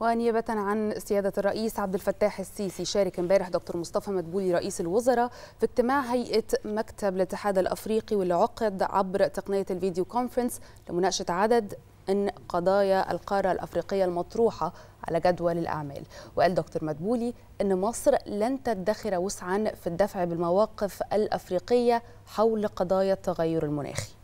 ونيابة عن سيادة الرئيس عبد الفتاح السيسي شارك امبارح دكتور مصطفى مدبولي رئيس الوزراء في اجتماع هيئة مكتب الاتحاد الأفريقي واللي عقد عبر تقنية الفيديو كونفرنس لمناقشة عدد من قضايا القارة الأفريقية المطروحة على جدول الأعمال وقال دكتور مدبولي أن مصر لن تدخر وسعا في الدفع بالمواقف الأفريقية حول قضايا التغير المناخي